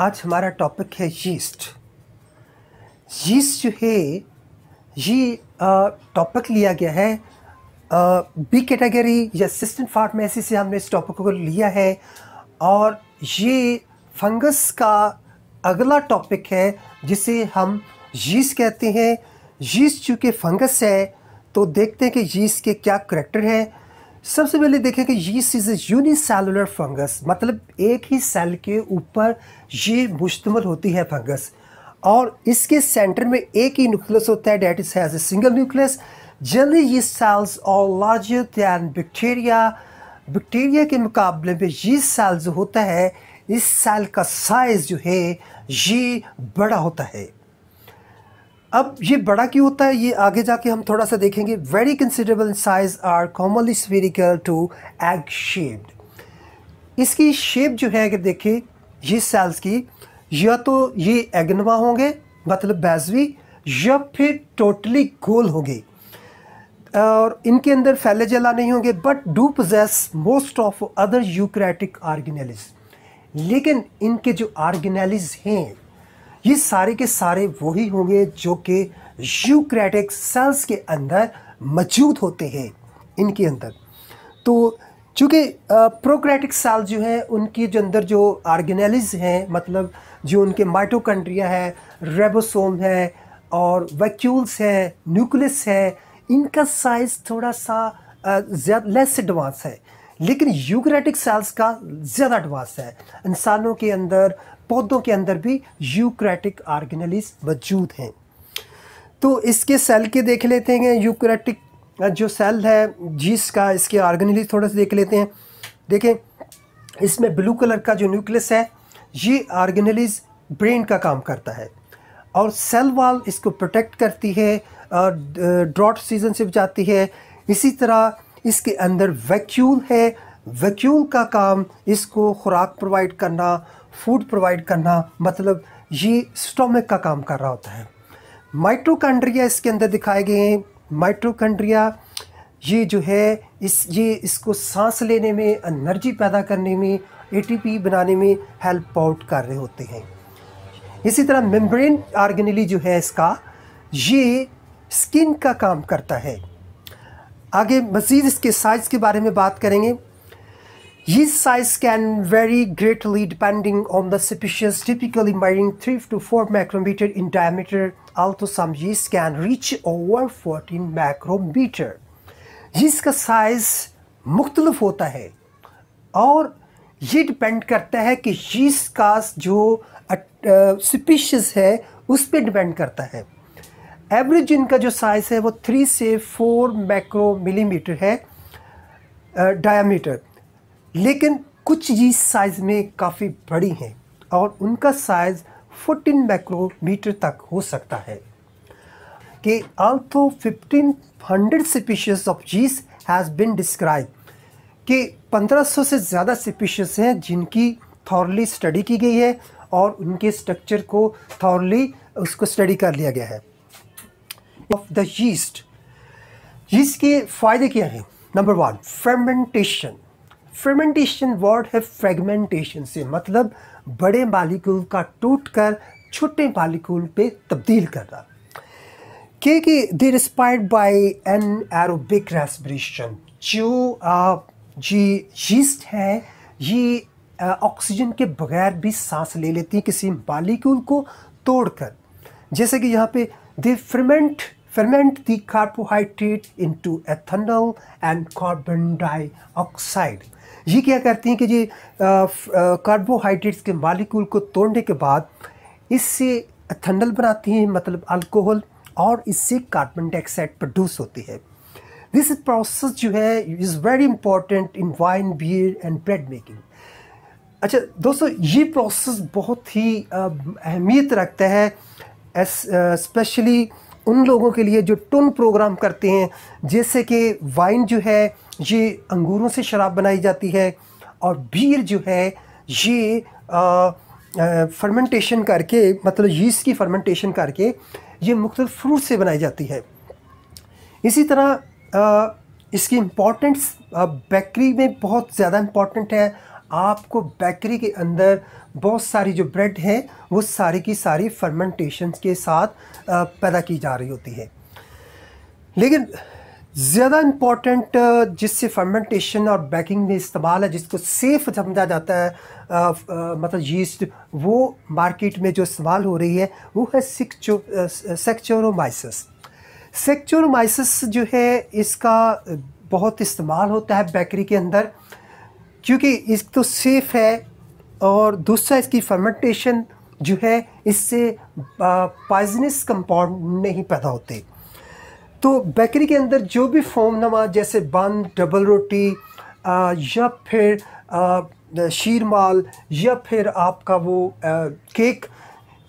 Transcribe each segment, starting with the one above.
आज हमारा टॉपिक है यीस्ट यीस्ट जो है ये टॉपिक लिया गया है बी कैटेगरी या असिस्टेंट फार्मेसी से हमने इस टॉपिक को लिया है और ये फंगस का अगला टॉपिक है जिसे हम यीस कहते हैं यीस्ट चूँकि फंगस है तो देखते हैं कि यीस्ट के क्या करेक्टर हैं सबसे पहले देखें कि yeast is a unicellular fungus मतलब एक ही सेल के ऊपर ये मुश्तमल होती है फंगस और इसके सेंटर में एक ही न्यूक्लियस होता है that is has a single nucleus जल्दी ये सेल्स और लार्जर दैन बैक्टीरिया बैक्टीरिया के मुकाबले में ये सेल जो होता है इस सेल का साइज़ जो है ये बड़ा होता है अब ये बड़ा क्यों होता है ये आगे जाके हम थोड़ा सा देखेंगे very considerable size are commonly spherical to egg shaped इसकी शेप जो है अगर देखें ये सेल्स की या तो ये एगनवा होंगे मतलब बैजवी या फिर टोटली गोल होंगे और इनके अंदर फैले जला नहीं होंगे but do possess most of other eukaryotic organelles लेकिन इनके जो आर्गेनेलिस हैं ये सारे के सारे वही होंगे जो कि यूक्रेटिक सेल्स के अंदर मौजूद होते हैं इनके अंदर तो चूँकि प्रोक्रेटिक सेल जो हैं उनके जो अंदर जो आर्गेनेलिज हैं मतलब जो उनके माइटोकंड्रिया है रेबोसोम है और वैक्यूल्स है न्यूक्लियस है इनका साइज़ थोड़ा सा ज़्यादा लेस एडवांस है लेकिन यूक्रेटिक सेल्स का ज़्यादा एडवांस है इंसानों के अंदर पौधों के अंदर भी यूक्रेटिक आर्गेनलिस मौजूद हैं तो इसके सेल के देख लेते हैं यूक्रेटिक जो सेल है जीस का इसके आर्गेनलिस थोड़ा सा देख लेते हैं देखें इसमें ब्लू कलर का जो न्यूक्लियस है ये आर्गेनलिस ब्रेन का काम करता है और सेल वाल इसको प्रोटेक्ट करती है और ड्रॉट सीजन से बचाती है इसी तरह इसके अंदर वैक्यूल है वैक्यूल का काम इसको खुराक प्रोवाइड करना फूड प्रोवाइड करना मतलब ये स्टोमिक का काम कर रहा होता है माइट्रोकंड्रिया इसके अंदर दिखाए गए हैं माइट्रोकंड्रिया ये जो है इस ये इसको सांस लेने में एनर्जी पैदा करने में एटीपी बनाने में हेल्प आउट कर रहे होते हैं इसी तरह मेम्ब्रेन आर्गेनली जो है इसका ये स्किन का काम करता है आगे मज़ीद इसके साइज़ के बारे में बात करेंगे Yeast size can vary greatly depending on the species, typically measuring 3 to 4 micrometer in diameter, although some yeast can reach over 14 micrometer. yeast का साइज मुख्तलफ होता है और ये डिपेंड करता है कि yeast का जो स्पीशीज़ है उस पर डिपेंड करता है एवरेज इनका जो साइज़ है वो थ्री से फोर मैक्रो मिलीमीटर है डायामीटर लेकिन कुछ जी साइज़ में काफ़ी बड़ी हैं और उनका साइज़ 14 माइक्रोमीटर तक हो सकता है कि although 1500 species of yeast has been describe कि 1500 से ज़्यादा स्पीशीज़ हैं जिनकी थॉरली स्टडी की गई है और उनके स्ट्रक्चर को थॉरली उसको स्टडी कर लिया गया है ऑफ द यीस्ट यीस्ट के फ़ायदे क्या हैं number one fermentation fermentation word है फ्रेगमेंटेशन से मतलब बड़े मालिकूल का टूट कर छोटे मालिकूल पे तब्दील करना क्योंकि they're respired by anaerobic respiration जो जी यीस्ट है ये ऑक्सीजन के बगैर भी सांस ले लेती है किसी मालिकूल को तोड़कर जैसे कि यहाँ पे they ferment ferment the carbohydrate into and carbon carbon dioxide ये क्या करती हैं कि जी कार्बोहाइड्रेट्स के मालिकूल को तोड़ने के बाद इससे थंडल बनाती हैं मतलब अल्कोहल और इससे कार्बन डाइऑक्साइड प्रोड्यूस होती है दिस प्रोसेस जो है is very important in wine beer and bread making अच्छा दोस्तों ये प्रोसेस बहुत ही अहमियत रखता है स्पेशली उन लोगों के लिए जो टोन प्रोग्राम करते हैं जैसे कि वाइन जो है ये अंगूरों से शराब बनाई जाती है और बीर जो है ये फर्मेंटेशन करके मतलब यीस्ट की फर्मेंटेशन करके ये मुख्तल फ्रूट से बनाई जाती है इसी तरह आ, इसकी इम्पोर्टेंस बेकरी में बहुत ज़्यादा इम्पॉर्टेंट है आपको बेकरी के अंदर बहुत सारी जो ब्रेड है वो सारी की सारी फर्मेंटेशन के साथ पैदा की जा रही होती है लेकिन ज़्यादा इम्पॉर्टेंट uh, जिससे फर्मेंटेशन और बैकिंग में इस्तेमाल है जिसको सेफ समझा जाता है आ, uh, आ, uh, मतलब यीस्ट वो मार्केट में जो इस्तेमाल हो रही है वो है सिक्चो सेक्चोरोमाइसिस सेक्चोरोमाइसिस जो है इसका बहुत इस्तेमाल होता है बेकरी के अंदर क्योंकि इस तो सेफ़ है और दूसरा इसकी फर्मेंटेशन जो है इससे पॉइजनस कंपाउंड नहीं पैदा होते तो बेकरी के अंदर जो भी फॉर्म नमा जैसे बन डबल रोटी आ, या फिर आ, शीरमाल या फिर आपका वो आ, केक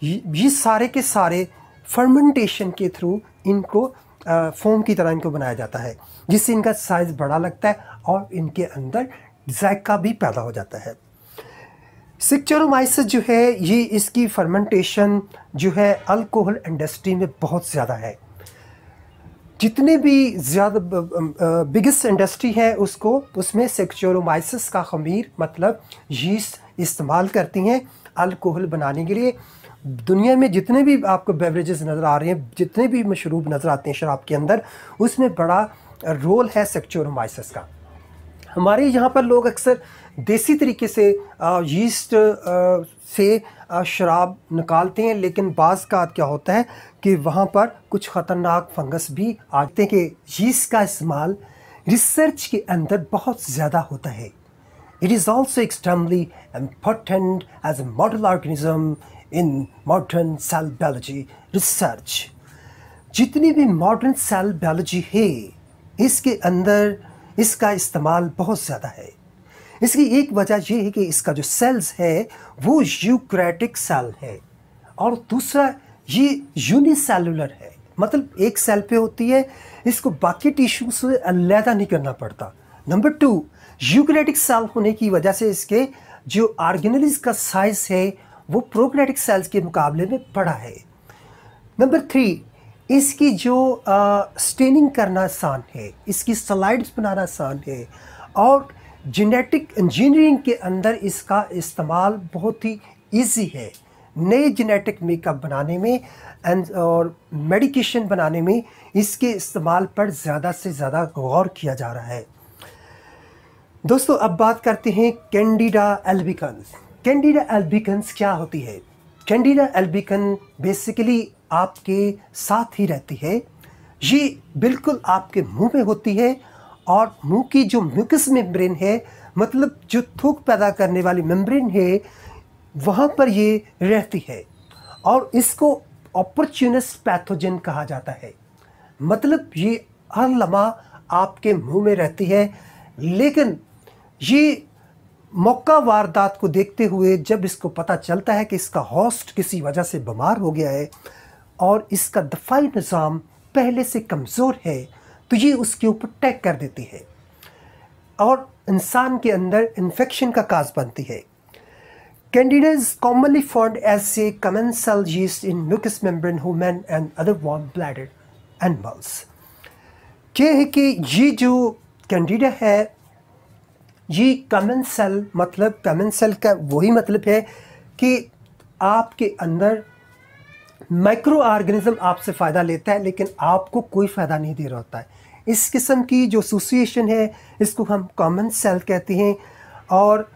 ये सारे के सारे फर्मेंटेशन के थ्रू इनको फोम की तरह इनको बनाया जाता है जिससे इनका साइज़ बड़ा लगता है और इनके अंदर जायका भी पैदा हो जाता है सिक्चरोमाइसिस जो है ये इसकी फर्मेंटेशन जो है अल्कोहल इंडस्ट्री में बहुत ज़्यादा है जितने भी ज़्यादा बिगेस्ट इंडस्ट्री है उसको उसमें सेक्चोरोमाइसिस का खमीर मतलब यीस्ट इस्तेमाल करती हैं अल्कोहल बनाने के लिए दुनिया में जितने भी आपको बेवरेजेस नज़र आ रहे हैं जितने भी मशरूब नज़र आते हैं शराब के अंदर उसमें बड़ा रोल है सेक्चोरोमाइसिस का हमारे यहाँ पर लोग अक्सर देसी तरीके से यीस्ट से शराब निकालते हैं लेकिन बाज़ का क्या होता है कि वहाँ पर कुछ ख़तरनाक फंगस भी आते हैं कि यीस्ट का इस्तेमाल रिसर्च के अंदर बहुत ज़्यादा होता है it is also extremely important as a model organism in modern cell biology research जितनी भी मॉडर्न सेल बायोलॉजी है इसके अंदर इसका इस्तेमाल बहुत ज़्यादा है इसकी एक वजह यह है कि इसका जो सेल्स है वो यूक्रेटिक सेल है और दूसरा ये यूनिसेलुलर है मतलब एक सेल पे होती है इसको बाकी टिश्यू से अलहदा नहीं करना पड़ता नंबर टू यूक्रेटिक सेल होने की वजह से इसके जो आर्गेनलिस का साइज है वो प्रोक्रेटिक सेल्स के मुकाबले में बड़ा है नंबर थ्री इसकी जो स्टेनिंग करना आसान है इसकी स्लाइड्स बनाना आसान है और जेनेटिक इंजीनियरिंग के अंदर इसका इस्तेमाल बहुत ही इजी है नए जेनेटिक मेकअप बनाने में एंड और मेडिकेशन बनाने में इसके इस्तेमाल पर ज़्यादा से ज़्यादा गौर किया जा रहा है दोस्तों अब बात करते हैं कैंडिडा एल्बिकन्स कैंडिडा एल्बिकन्स क्या होती है कैंडिडा एल्बिकन बेसिकली आपके साथ ही रहती है ये बिल्कुल आपके मुंह में होती है और मुंह की जो म्यूकस मेम्ब्रेन है मतलब जो थूक पैदा करने वाली मेम्ब्रेन है वहाँ पर ये रहती है और इसको अपॉर्चुनिस्ट पैथोजन कहा जाता है मतलब ये हर लम्हा आपके मुंह में रहती है लेकिन ये मौका वारदात को देखते हुए जब इसको पता चलता है कि इसका हॉस्ट किसी वजह से बीमार हो गया है और इसका दफाई निज़ाम पहले से कमज़ोर है तो ये उसके ऊपर टैग कर देती है और इंसान के अंदर इन्फेक्शन का काज बनती है Candida's commonly found as a common cell yeast in mucous membrane human and other warm blood animals ये है कि ये जो कैंडिडा है जी कमन सेल मतलब कमन सेल का वही मतलब है कि आपके अंदर माइक्रो ऑर्गेनिज्म आपसे फ़ायदा लेता है लेकिन आपको कोई फ़ायदा नहीं दे रहा होता है इस किस्म की जो एसोसिएशन है इसको हम कॉमन सेल कहते हैं और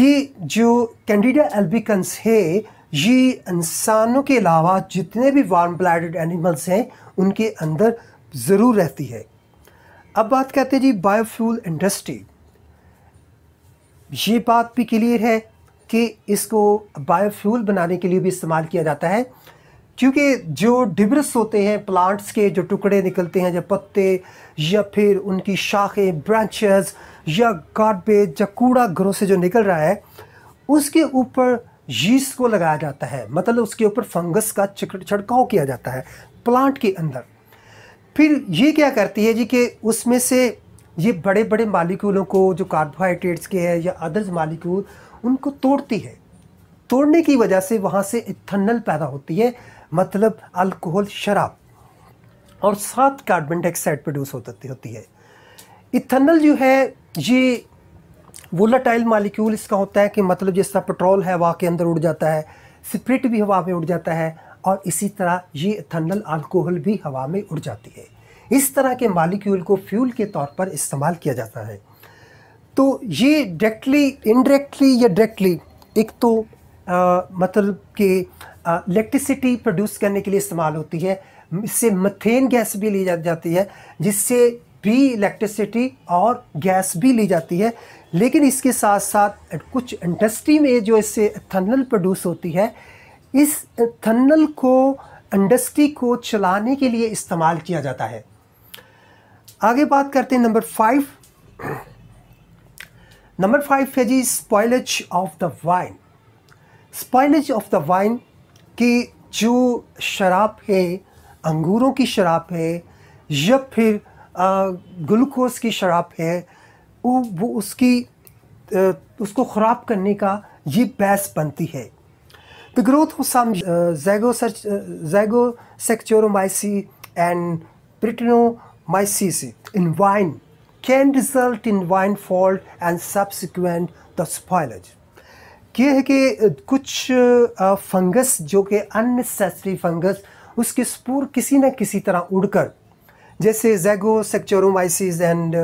ये जो कैंडिडा एल्बिकन्स है ये इंसानों के अलावा जितने भी वार्म ब्लाडेड एनिमल्स हैं उनके अंदर ज़रूर रहती है अब बात करते हैं जी बायोफ्यूल इंडस्ट्री ये बात भी क्लियर है कि इसको बायोफ्यूल बनाने के लिए भी इस्तेमाल किया जाता है क्योंकि जो डिब्रस होते हैं प्लांट्स के जो टुकड़े निकलते हैं या पत्ते या फिर उनकी शाखें ब्रांचेस या गार्बेज या कूड़ा घरों से जो निकल रहा है उसके ऊपर यीस को लगाया जाता है मतलब उसके ऊपर फंगस का छिड़काव किया जाता है प्लांट के अंदर फिर ये क्या करती है जी कि उसमें से ये बड़े बड़े मालिक्यूलों को जो कार्बोहाइड्रेट्स के हैं या अदर्स मालिक्यूल उनको तोड़ती है तोड़ने की वजह से वहाँ से इथनल पैदा होती है मतलब अल्कोहल शराब और सात कार्बन डाइऑक्साइड प्रोड्यूस होती होती है इथनल जो है ये वोलाटाइल मालिक्यूल इसका होता है कि मतलब जैसा पेट्रोल है हवा के अंदर उड़ जाता है स्प्रिट भी हवा में उड़ जाता है और इसी तरह ये इथनल अल्कोहल भी हवा में उड़ जाती है इस तरह के मालिक्यूल को फ्यूल के तौर पर इस्तेमाल किया जाता है तो ये डायरेक्टली इनडायरेक्टली या डायरेक्टली एक तो आ, मतलब कि इलेक्ट्रिसिटी प्रोड्यूस करने के लिए इस्तेमाल होती है इससे मथेन गैस भी ली जा जाती है जिससे भी इलेक्ट्रिसिटी और गैस भी ली जाती है लेकिन इसके साथ साथ कुछ इंडस्ट्री में जो इससे थनल प्रोड्यूस होती है इस थनल को इंडस्ट्री को चलाने के लिए इस्तेमाल किया जाता है आगे बात करते हैं नंबर फाइव नंबर फाइव है जी spoilage of the wine spoilage of the wine कि जो शराब है अंगूरों की शराब है या फिर ग्लूकोज की शराब है वो वो उसकी उसको ख़राब करने का ये बहस बनती है the growth of some zygo Zygosaccharomyces and Brettanomyces mycesis in wine can result in wine fault and subsequent the spoilage ये है कि कुछ फंगस जो कि अननेसेसरी फंगस उसके स्पूर किसी न किसी तरह उड़कर जैसे जैगो सेक्चोरोमाइसिस एंड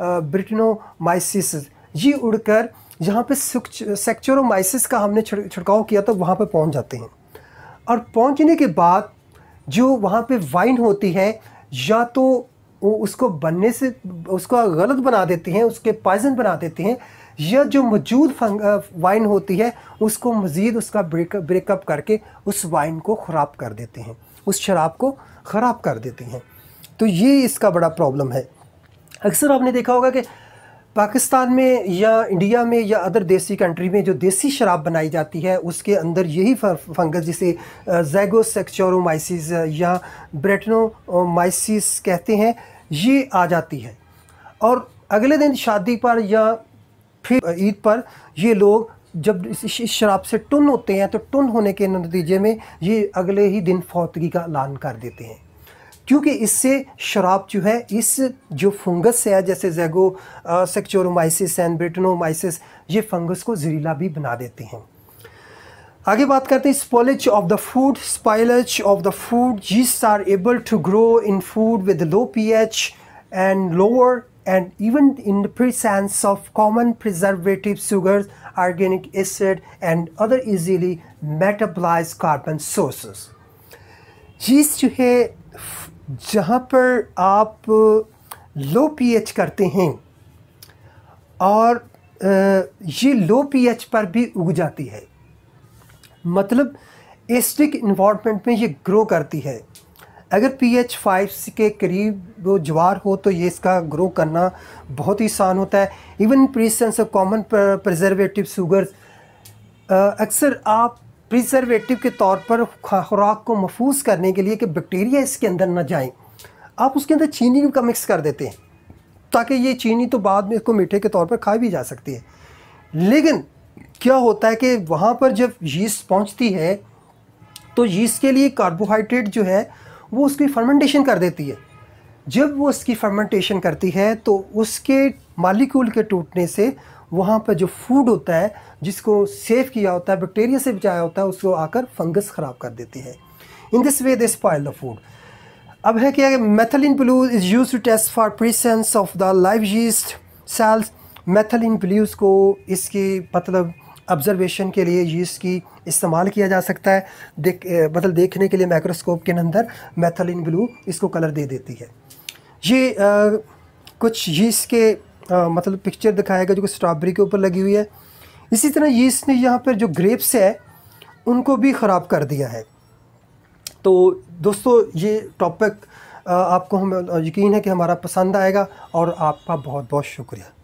ब्रिटिनोमाइसिस ये उड़कर जहाँ पे सेक्चोरोमाइसिस का हमने छिड़काव किया तो वहाँ पे पहुँच जाते हैं और पहुँचने के बाद जो वहाँ पे वाइन होती है या तो वो उसको बनने से उसको गलत बना देती हैं उसके पॉइजन बना देती हैं या जो मौजूद वाइन होती है उसको मज़ीद उसका ब्रेकअप ब्रेकअप करके उस वाइन को ख़राब कर देते हैं उस शराब को ख़राब कर देते हैं तो ये इसका बड़ा प्रॉब्लम है अक्सर आपने देखा होगा कि पाकिस्तान में या इंडिया में या अदर देसी कंट्री में जो देसी शराब बनाई जाती है उसके अंदर यही फंगस जिसे जैगोसेक्चोरोमाइसिस या ब्रेटनोमाइसिस कहते हैं ये आ जाती है और अगले दिन शादी पर या फिर ईद पर ये लोग जब इस शराब से टुन होते हैं तो टुन होने के नतीजे में ये अगले ही दिन फौतगी का ऐलान कर देते हैं क्योंकि इससे शराब जो है इस जो फंगस है जैसे जैगो सेक्चोरोमाइसिस एंड ब्रिटनोमाइसिस ये फंगस को जहरीला भी बना देते हैं आगे बात करते हैं spoilage of the food spoilage of the food yeast are able to grow in food with low pH and lower and even in presence of common preservative sugar organic acid and other easily metabolise carbon sources yeast जो है जहाँ पर आप लो pH करते हैं और ये लो pH पर भी उग जाती है मतलब एस्टिक इन्वामेंट में ये ग्रो करती है अगर पीएच फाइव के करीब वो ज्वार हो तो ये इसका ग्रो करना बहुत ही आसान होता है even presence of common preservative sugar अक्सर आप प्रिजर्वेटिव के तौर पर खुराक को महफूज करने के लिए कि बैक्टीरिया इसके अंदर ना जाएं आप उसके अंदर चीनी का मिक्स कर देते हैं ताकि ये चीनी तो बाद में इसको मीठे के तौर पर खाई भी जा सकती है लेकिन क्या होता है कि वहाँ पर जब यीस पहुँचती है तो यीस के लिए कार्बोहाइड्रेट जो है वो उसकी फर्मेंटेशन कर देती है जब वो उसकी फर्मेंटेशन करती है तो उसके मालिक्यूल के टूटने से वहाँ पर जो फूड होता है जिसको सेव किया होता है बैक्टीरिया से बचाया होता है उसको आकर फंगस ख़राब कर देती है in this way they spoil the food अब है क्या methylene blue is use to test for presence of the live yeast cells methylene blues को इसकी मतलब ऑब्जर्वेशन के लिए यीस की इस्तेमाल किया जा सकता है देख मतलब देखने के लिए माइक्रोस्कोप के अंदर मेथलिन ब्लू इसको कलर दे देती है ये आ, कुछ यीस के आ, मतलब पिक्चर दिखाएगा जो कि स्ट्रॉबेरी के ऊपर लगी हुई है इसी तरह ये इसने यहाँ पर जो ग्रेप्स है उनको भी ख़राब कर दिया है तो दोस्तों ये टॉपिक आपको हम यकीन है कि हमारा पसंद आएगा और आपका बहुत बहुत शुक्रिया